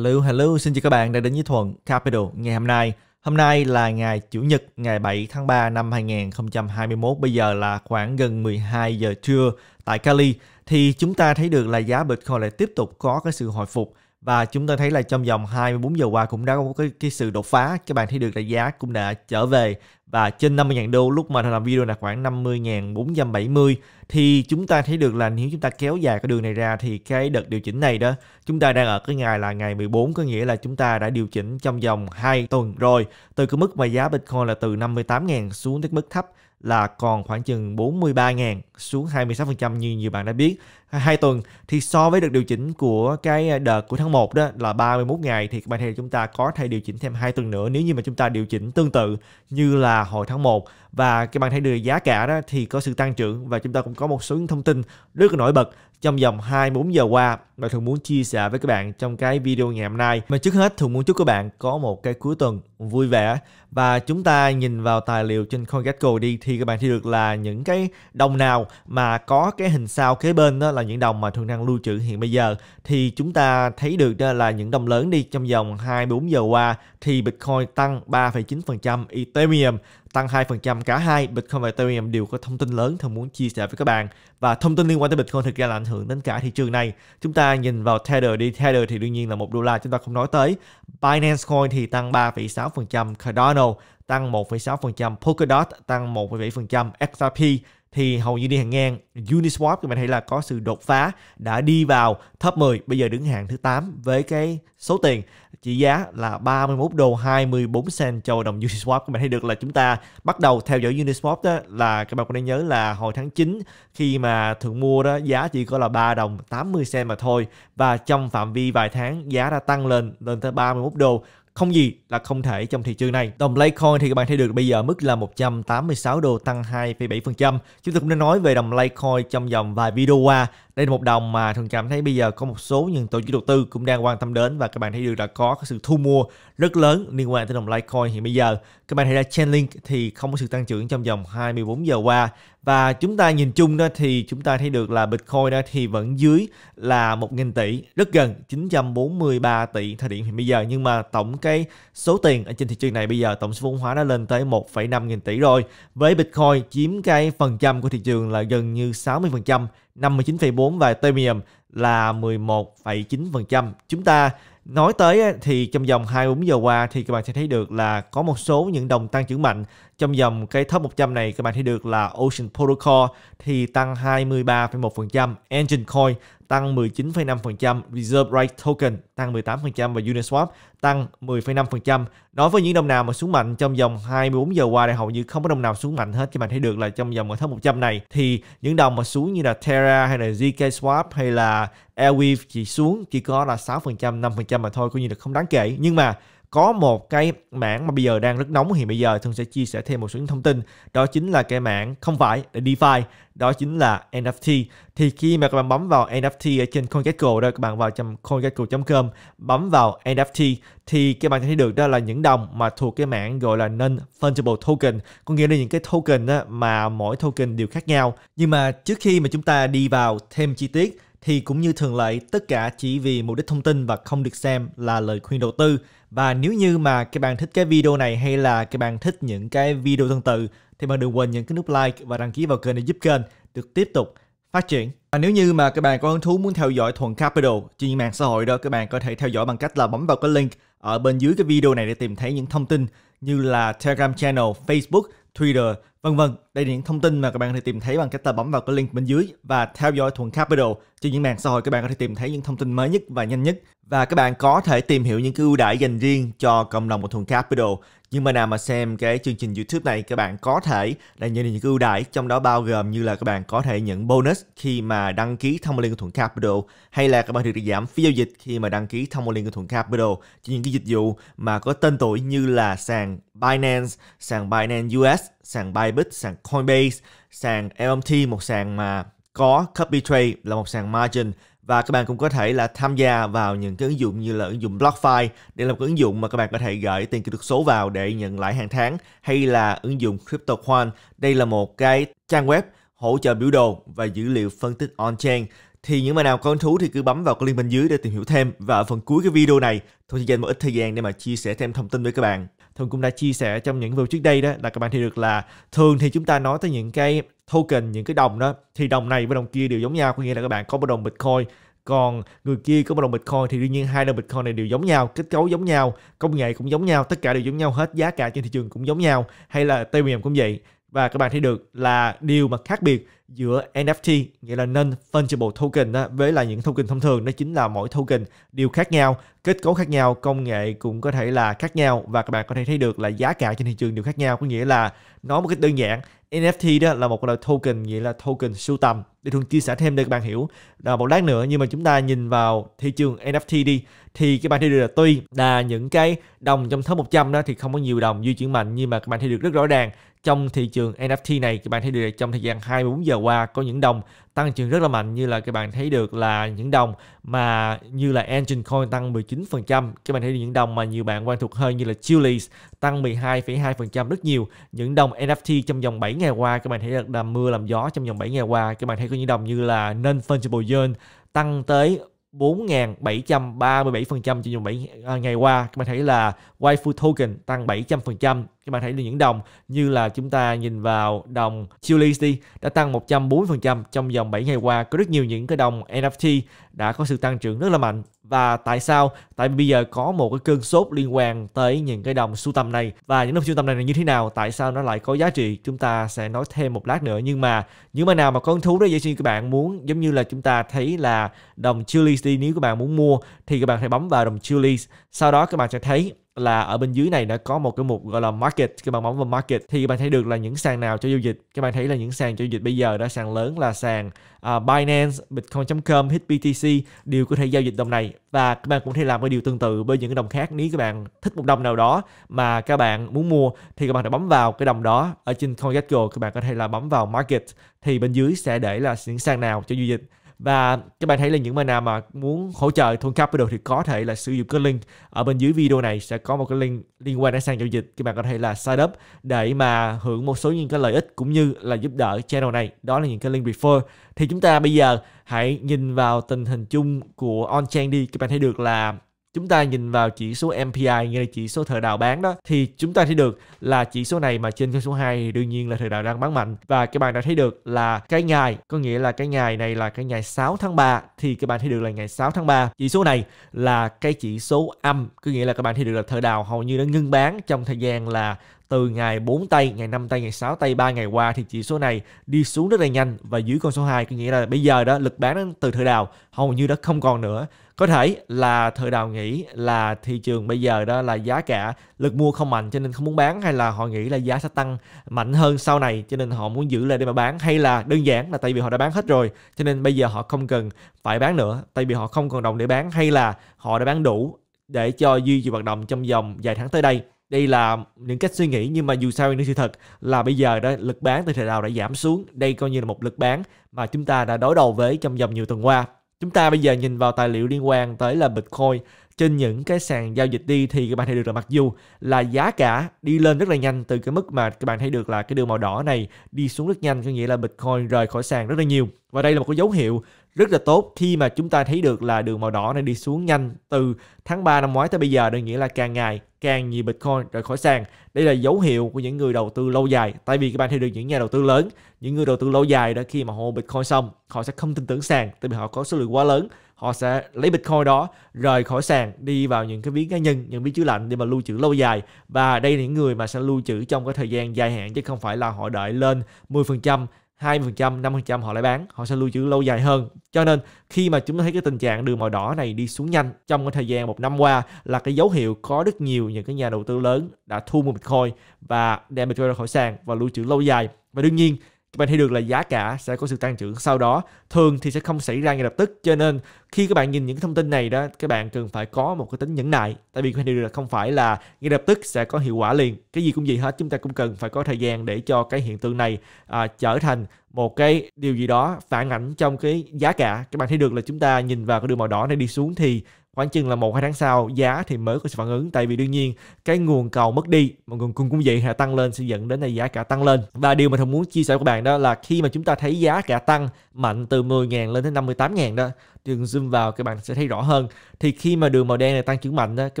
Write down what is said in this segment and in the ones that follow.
Hello, hello, xin chào các bạn đã đến với Thuận Capital ngày hôm nay. Hôm nay là ngày Chủ nhật, ngày 7 tháng 3 năm 2021, bây giờ là khoảng gần 12 giờ trưa tại Cali. Thì chúng ta thấy được là giá Bitcoin lại tiếp tục có cái sự hồi phục và chúng ta thấy là trong vòng 24 giờ qua cũng đã có cái, cái sự đột phá các bạn thấy được là giá cũng đã trở về và trên 50.000 đô lúc mà làm video là khoảng 50.470 thì chúng ta thấy được là nếu chúng ta kéo dài cái đường này ra thì cái đợt điều chỉnh này đó chúng ta đang ở cái ngày là ngày 14 có nghĩa là chúng ta đã điều chỉnh trong vòng 2 tuần rồi từ cái mức mà giá Bitcoin là từ 58.000 xuống tới mức thấp là còn khoảng chừng 43.000 xuống 26% như nhiều bạn đã biết. Hai tuần thì so với được điều chỉnh của cái đợt của tháng 1 đó là 31 ngày thì bạn theo chúng ta có thể điều chỉnh thêm hai tuần nữa nếu như mà chúng ta điều chỉnh tương tự như là hồi tháng 1 và các bạn thấy được giá cả đó thì có sự tăng trưởng và chúng ta cũng có một số những thông tin rất là nổi bật trong vòng 24 giờ qua mà thường muốn chia sẻ với các bạn trong cái video ngày hôm nay. Mà trước hết thường muốn chúc các bạn có một cái cuối tuần vui vẻ và chúng ta nhìn vào tài liệu trên CoinGecko đi thì các bạn thấy được là những cái đồng nào mà có cái hình sao kế bên đó là những đồng mà thường đang lưu trữ hiện bây giờ thì chúng ta thấy được đó là những đồng lớn đi trong vòng 24 giờ qua thì Bitcoin tăng 3,9%, Ethereum tăng 2%. Cả hai Bitcoin và Ethereum đều có thông tin lớn thân muốn chia sẻ với các bạn. Và thông tin liên quan tới Bitcoin thực ra là ảnh hưởng đến cả thị trường này. Chúng ta nhìn vào Tether đi, Tether thì đương nhiên là một đô la chúng ta không nói tới. Binance Coin thì tăng 3,6%, Cardano tăng 1,6%, Polkadot tăng 1,7%, XRP thì hầu như đi hàng ngang Uniswap các bạn thấy là có sự đột phá đã đi vào top 10 bây giờ đứng hàng thứ 8 với cái số tiền trị giá là 31 đô 24 cent cho đồng Uniswap các bạn thấy được là chúng ta bắt đầu theo dõi Uniswap đó là các bạn có nên nhớ là hồi tháng 9 khi mà thường mua đó giá chỉ có là 3 đồng 80 cent mà thôi và trong phạm vi vài tháng giá đã tăng lên lên tới 31 đô không gì là không thể trong thị trường này. Đồng Litecoin thì các bạn thấy được bây giờ mức là 186 đô tăng 2,7%. Chúng tôi cũng đã nói về đồng Litecoin trong dòng vài video qua đây là một đồng mà thường cảm thấy bây giờ có một số những tổ chức đầu tư cũng đang quan tâm đến và các bạn thấy được đã có sự thu mua rất lớn liên quan tới đồng Litecoin hiện bây giờ. Các bạn thấy là Chainlink thì không có sự tăng trưởng trong vòng 24 giờ qua và chúng ta nhìn chung đó thì chúng ta thấy được là Bitcoin đó thì vẫn dưới là 1.000 tỷ, rất gần 943 tỷ thời điểm hiện bây giờ nhưng mà tổng cái số tiền ở trên thị trường này bây giờ tổng số vốn hóa đã lên tới 1,5 nghìn tỷ rồi. Với Bitcoin chiếm cái phần trăm của thị trường là gần như 60% 59,4 và Premium là 11,9%. Chúng ta nói tới thì trong vòng 24 giờ qua thì các bạn sẽ thấy được là có một số những đồng tăng trưởng mạnh. Trong vòng cái top 100 này các bạn thấy được là Ocean Protocol thì tăng 23,1%, Engine Coin tăng 19,5%, Reserve Rate Token tăng 18% và Uniswap tăng 10,5%. Nói với những đồng nào mà xuống mạnh trong vòng 24 giờ qua thì hầu như không có đồng nào xuống mạnh hết. Các bạn thấy được là trong vòng ở top 100 này thì những đồng mà xuống như là Terra hay là ZK Swap hay là Airweave chỉ xuống chỉ có là 6%, 5% mà thôi, coi như là không đáng kể. Nhưng mà có một cái mảng mà bây giờ đang rất nóng thì bây giờ thường sẽ chia sẻ thêm một số những thông tin đó chính là cái mảng không phải là DeFi đó chính là NFT thì khi mà các bạn bấm vào NFT ở trên CoinGecko đó các bạn vào trong coingecko.com bấm vào NFT thì các bạn sẽ thấy được đó là những đồng mà thuộc cái mảng gọi là non fungible token có nghĩa là những cái token đó mà mỗi token đều khác nhau nhưng mà trước khi mà chúng ta đi vào thêm chi tiết thì cũng như thường lệ tất cả chỉ vì mục đích thông tin và không được xem là lời khuyên đầu tư. Và nếu như mà các bạn thích cái video này hay là các bạn thích những cái video tương tự thì bạn đừng quên nhấn cái nút like và đăng ký vào kênh để giúp kênh được tiếp tục phát triển. Và nếu như mà các bạn có hứng thú muốn theo dõi Thuận Capital trên mạng xã hội đó, các bạn có thể theo dõi bằng cách là bấm vào cái link ở bên dưới cái video này để tìm thấy những thông tin như là Telegram channel, Facebook, Twitter, vân vân. Đây là những thông tin mà các bạn có thể tìm thấy bằng cách là bấm vào cái link bên dưới và theo dõi Thuận Capital trên những mạng xã hội các bạn có thể tìm thấy những thông tin mới nhất và nhanh nhất và các bạn có thể tìm hiểu những cái ưu đãi dành riêng cho cộng đồng của Thuần Capital. Nhưng mà nào mà xem cái chương trình YouTube này các bạn có thể là nhận được những cái ưu đãi trong đó bao gồm như là các bạn có thể nhận bonus khi mà đăng ký thông liên của Thuận Capital hay là các bạn được giảm phí giao dịch khi mà đăng ký thông liên của Thuận Capital cho những cái dịch vụ mà có tên tuổi như là sàn Binance, sàn Binance US, sàn Bybit, sàn Coinbase, sàn LMT một sàn mà có copy trade là một sàn margin và các bạn cũng có thể là tham gia vào những cái ứng dụng như là ứng dụng BlockFi để là một ứng dụng mà các bạn có thể gửi tiền kỹ thuật số vào để nhận lãi hàng tháng hay là ứng dụng CryptoQuant đây là một cái trang web hỗ trợ biểu đồ và dữ liệu phân tích on-chain thì những bạn nào có hứng thú thì cứ bấm vào cái link bên dưới để tìm hiểu thêm và ở phần cuối cái video này tôi sẽ dành một ít thời gian để mà chia sẻ thêm thông tin với các bạn thường cũng đã chia sẻ trong những video trước đây đó là các bạn thì được là thường thì chúng ta nói tới những cái token những cái đồng đó thì đồng này với đồng kia đều giống nhau có nghĩa là các bạn có một đồng bitcoin còn người kia có một đồng bitcoin thì đương nhiên hai đồng bitcoin này đều giống nhau kết cấu giống nhau công nghệ cũng giống nhau tất cả đều giống nhau hết giá cả trên thị trường cũng giống nhau hay là Ethereum cũng vậy và các bạn thấy được là điều mà khác biệt giữa NFT nghĩa là non fungible token đó, với là những token thông thường đó chính là mỗi token đều khác nhau kết cấu khác nhau công nghệ cũng có thể là khác nhau và các bạn có thể thấy được là giá cả trên thị trường đều khác nhau có nghĩa là nói một cách đơn giản NFT đó là một loại token nghĩa là token sưu tầm để thường chia sẻ thêm để các bạn hiểu là một lát nữa nhưng mà chúng ta nhìn vào thị trường NFT đi thì các bạn thấy được là tuy là những cái đồng trong top 100 đó thì không có nhiều đồng di chuyển mạnh nhưng mà các bạn thấy được rất rõ ràng trong thị trường NFT này các bạn thấy được trong thời gian 24 giờ giờ qua có những đồng tăng trưởng rất là mạnh như là các bạn thấy được là những đồng mà như là Engine Coin tăng 19%, các bạn thấy được những đồng mà nhiều bạn quen thuộc hơn như là Chili's tăng 12,2% rất nhiều. Những đồng NFT trong vòng 7 ngày qua các bạn thấy được là mưa làm gió trong vòng 7 ngày qua, các bạn thấy có những đồng như là Non-Fungible Yearn tăng tới 4.737% trong vòng 7 à, ngày qua. Các bạn thấy là Waifu Token tăng 700%, các bạn thấy là những đồng như là chúng ta nhìn vào đồng Chili's đi đã tăng 140% trong vòng 7 ngày qua có rất nhiều những cái đồng NFT đã có sự tăng trưởng rất là mạnh và tại sao tại vì bây giờ có một cái cơn sốt liên quan tới những cái đồng sưu tầm này và những đồng sưu tầm này là như thế nào tại sao nó lại có giá trị chúng ta sẽ nói thêm một lát nữa nhưng mà những bạn nào mà con thú đó vậy sử các bạn muốn giống như là chúng ta thấy là đồng Chili's đi nếu các bạn muốn mua thì các bạn hãy bấm vào đồng Chili's sau đó các bạn sẽ thấy là ở bên dưới này nó có một cái mục gọi là market các bạn bấm vào market thì các bạn thấy được là những sàn nào cho giao dịch các bạn thấy là những sàn cho giao dịch bây giờ đã sàn lớn là sàn uh, Binance, Bitcoin.com, HitBTC đều có thể giao dịch đồng này và các bạn cũng thể làm cái điều tương tự với những cái đồng khác nếu các bạn thích một đồng nào đó mà các bạn muốn mua thì các bạn phải bấm vào cái đồng đó ở trên CoinGecko các bạn có thể là bấm vào market thì bên dưới sẽ để là những sàn nào cho giao dịch và các bạn thấy là những bạn nào mà muốn hỗ trợ thôn capital thì có thể là sử dụng cái link ở bên dưới video này sẽ có một cái link liên quan đến sàn giao dịch các bạn có thể là sign up để mà hưởng một số những cái lợi ích cũng như là giúp đỡ channel này đó là những cái link before thì chúng ta bây giờ hãy nhìn vào tình hình chung của on chain đi các bạn thấy được là chúng ta nhìn vào chỉ số MPI nghĩa là chỉ số thời đào bán đó thì chúng ta thấy được là chỉ số này mà trên con số 2 thì đương nhiên là thời đào đang bán mạnh và các bạn đã thấy được là cái ngày có nghĩa là cái ngày này là cái ngày 6 tháng 3 thì các bạn thấy được là ngày 6 tháng 3 chỉ số này là cái chỉ số âm có nghĩa là các bạn thấy được là thời đào hầu như đã ngưng bán trong thời gian là từ ngày 4 tay, ngày 5 tay, ngày 6 tay 3 ngày qua thì chỉ số này đi xuống rất là nhanh và dưới con số 2 có nghĩa là bây giờ đó lực bán từ thời đào hầu như đã không còn nữa có thể là thời đầu nghĩ là thị trường bây giờ đó là giá cả lực mua không mạnh cho nên không muốn bán hay là họ nghĩ là giá sẽ tăng mạnh hơn sau này cho nên họ muốn giữ lại để mà bán hay là đơn giản là tại vì họ đã bán hết rồi cho nên bây giờ họ không cần phải bán nữa tại vì họ không còn đồng để bán hay là họ đã bán đủ để cho duy trì hoạt động trong vòng vài tháng tới đây đây là những cách suy nghĩ nhưng mà dù sao những sự thật là bây giờ đó lực bán từ thời đầu đã giảm xuống đây coi như là một lực bán mà chúng ta đã đối đầu với trong vòng nhiều tuần qua chúng ta bây giờ nhìn vào tài liệu liên quan tới là Bitcoin trên những cái sàn giao dịch đi thì các bạn thấy được là mặc dù là giá cả đi lên rất là nhanh từ cái mức mà các bạn thấy được là cái đường màu đỏ này đi xuống rất nhanh có nghĩa là Bitcoin rời khỏi sàn rất là nhiều và đây là một cái dấu hiệu rất là tốt khi mà chúng ta thấy được là đường màu đỏ này đi xuống nhanh từ tháng 3 năm ngoái tới bây giờ đây nghĩa là càng ngày càng nhiều Bitcoin rời khỏi sàn. Đây là dấu hiệu của những người đầu tư lâu dài. Tại vì các bạn thấy được những nhà đầu tư lớn, những người đầu tư lâu dài đó khi mà họ Bitcoin xong, họ sẽ không tin tưởng sàn tại vì họ có số lượng quá lớn. Họ sẽ lấy Bitcoin đó rời khỏi sàn đi vào những cái ví cá nhân, những ví chứa lạnh để mà lưu trữ lâu dài. Và đây là những người mà sẽ lưu trữ trong cái thời gian dài hạn chứ không phải là họ đợi lên 10% 20%, 5% họ lại bán, họ sẽ lưu trữ lâu dài hơn. Cho nên khi mà chúng ta thấy cái tình trạng đường màu đỏ này đi xuống nhanh trong cái thời gian một năm qua là cái dấu hiệu có rất nhiều những cái nhà đầu tư lớn đã thu mua Bitcoin và đem Bitcoin ra khỏi sàn và lưu trữ lâu dài. Và đương nhiên bạn thấy được là giá cả sẽ có sự tăng trưởng sau đó thường thì sẽ không xảy ra ngay lập tức cho nên khi các bạn nhìn những thông tin này đó các bạn cần phải có một cái tính nhẫn nại tại vì các bạn thấy được là không phải là ngay lập tức sẽ có hiệu quả liền cái gì cũng gì hết chúng ta cũng cần phải có thời gian để cho cái hiện tượng này à, trở thành một cái điều gì đó phản ảnh trong cái giá cả các bạn thấy được là chúng ta nhìn vào cái đường màu đỏ này đi xuống thì khoảng chừng là một hai tháng sau giá thì mới có sự phản ứng tại vì đương nhiên cái nguồn cầu mất đi mà nguồn cung cũng vậy hạ tăng lên sẽ dẫn đến là giá cả tăng lên và điều mà thông muốn chia sẻ với các bạn đó là khi mà chúng ta thấy giá cả tăng mạnh từ 10.000 lên đến 58.000 đó đường zoom vào các bạn sẽ thấy rõ hơn thì khi mà đường màu đen này tăng trưởng mạnh đó các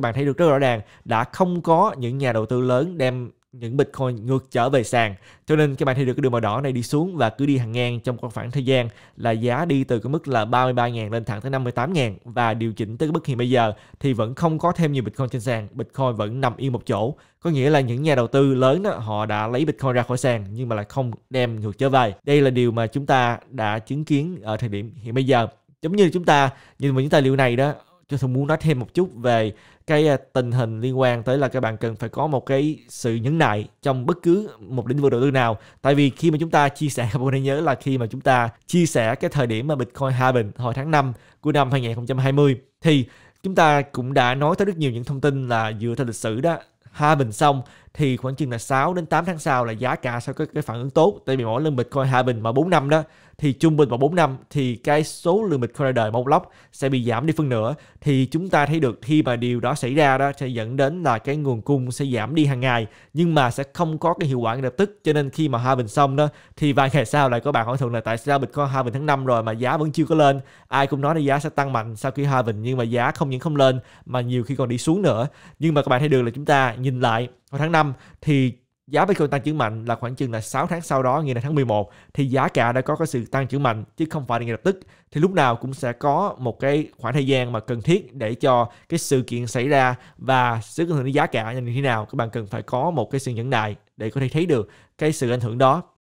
bạn thấy được rất rõ ràng đã không có những nhà đầu tư lớn đem những Bitcoin ngược trở về sàn. Cho nên các bạn thấy được cái đường màu đỏ này đi xuống và cứ đi hàng ngang trong khoảng thời gian là giá đi từ cái mức là 33.000 lên thẳng tới 58.000 và điều chỉnh tới cái mức hiện bây giờ thì vẫn không có thêm nhiều Bitcoin trên sàn. Bitcoin vẫn nằm yên một chỗ. Có nghĩa là những nhà đầu tư lớn đó, họ đã lấy Bitcoin ra khỏi sàn nhưng mà lại không đem ngược trở về. Đây là điều mà chúng ta đã chứng kiến ở thời điểm hiện bây giờ. Giống như chúng ta nhìn vào những tài liệu này đó, cho tôi muốn nói thêm một chút về cái à, tình hình liên quan tới là các bạn cần phải có một cái sự nhẫn nại trong bất cứ một lĩnh vực đầu tư nào. Tại vì khi mà chúng ta chia sẻ, các bạn nên nhớ là khi mà chúng ta chia sẻ cái thời điểm mà Bitcoin halving hồi tháng 5 của năm 2020 thì chúng ta cũng đã nói tới rất nhiều những thông tin là dựa theo lịch sử đó ha bình xong thì khoảng chừng là 6 đến 8 tháng sau là giá cả sẽ có cái phản ứng tốt tại vì mỗi lần Bitcoin hạ bình mà 4 năm đó thì trung bình vào 4 năm thì cái số lượng bịch limit đời một block sẽ bị giảm đi phân nửa thì chúng ta thấy được khi mà điều đó xảy ra đó sẽ dẫn đến là cái nguồn cung sẽ giảm đi hàng ngày nhưng mà sẽ không có cái hiệu quả ngay lập tức cho nên khi mà hai bình xong đó thì vài ngày sau lại có bạn hỏi thường là tại sao Bitcoin hai bình tháng 5 rồi mà giá vẫn chưa có lên ai cũng nói là giá sẽ tăng mạnh sau khi hai bình nhưng mà giá không những không lên mà nhiều khi còn đi xuống nữa nhưng mà các bạn thấy được là chúng ta nhìn lại vào tháng 5 thì giá Bitcoin tăng trưởng mạnh là khoảng chừng là 6 tháng sau đó, nghĩa là tháng 11 thì giá cả đã có cái sự tăng trưởng mạnh chứ không phải là ngay lập tức. Thì lúc nào cũng sẽ có một cái khoảng thời gian mà cần thiết để cho cái sự kiện xảy ra và sự ảnh hưởng đến giá cả như thế nào. Các bạn cần phải có một cái sự nhẫn nại để có thể thấy được cái sự ảnh hưởng đó